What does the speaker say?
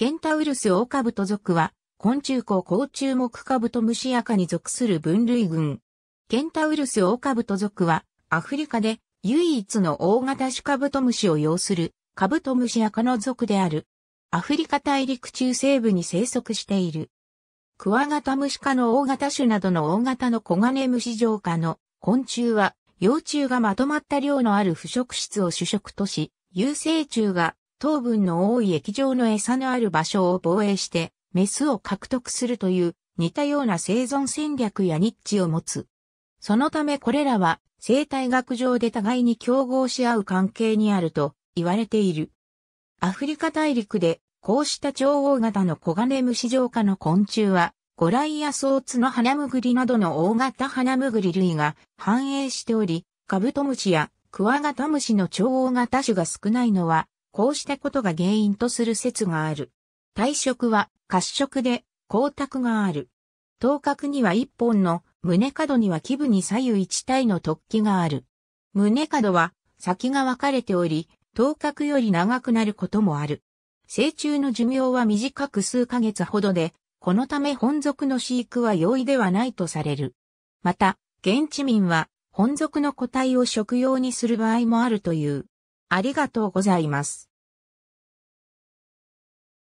ケンタウルスオオカブト属は、昆虫綱甲虫目カブトムシアカに属する分類群。ケンタウルスオオカブト属は、アフリカで唯一の大型種カブトムシを要するカブトムシアカの属である。アフリカ大陸中西部に生息している。クワガタムシ科の大型種などの大型のコガネムシ浄化の昆虫は、幼虫がまとまった量のある腐食質を主食とし、有生虫が糖分の多い液状の餌のある場所を防衛して、メスを獲得するという似たような生存戦略やニッチを持つ。そのためこれらは生態学上で互いに競合し合う関係にあると言われている。アフリカ大陸でこうした超大型の黄金虫状化の昆虫は、ゴライアソーツの花むぐりなどの大型花むぐり類が繁栄しており、カブトムシやクワガタムシの超大型種が少ないのは、こうしたことが原因とする説がある。体色は褐色で光沢がある。頭角には一本の、胸角には基部に左右一体の突起がある。胸角は先が分かれており、頭角より長くなることもある。成虫の寿命は短く数ヶ月ほどで、このため本属の飼育は容易ではないとされる。また、現地民は本属の個体を食用にする場合もあるという。ありがとうございます。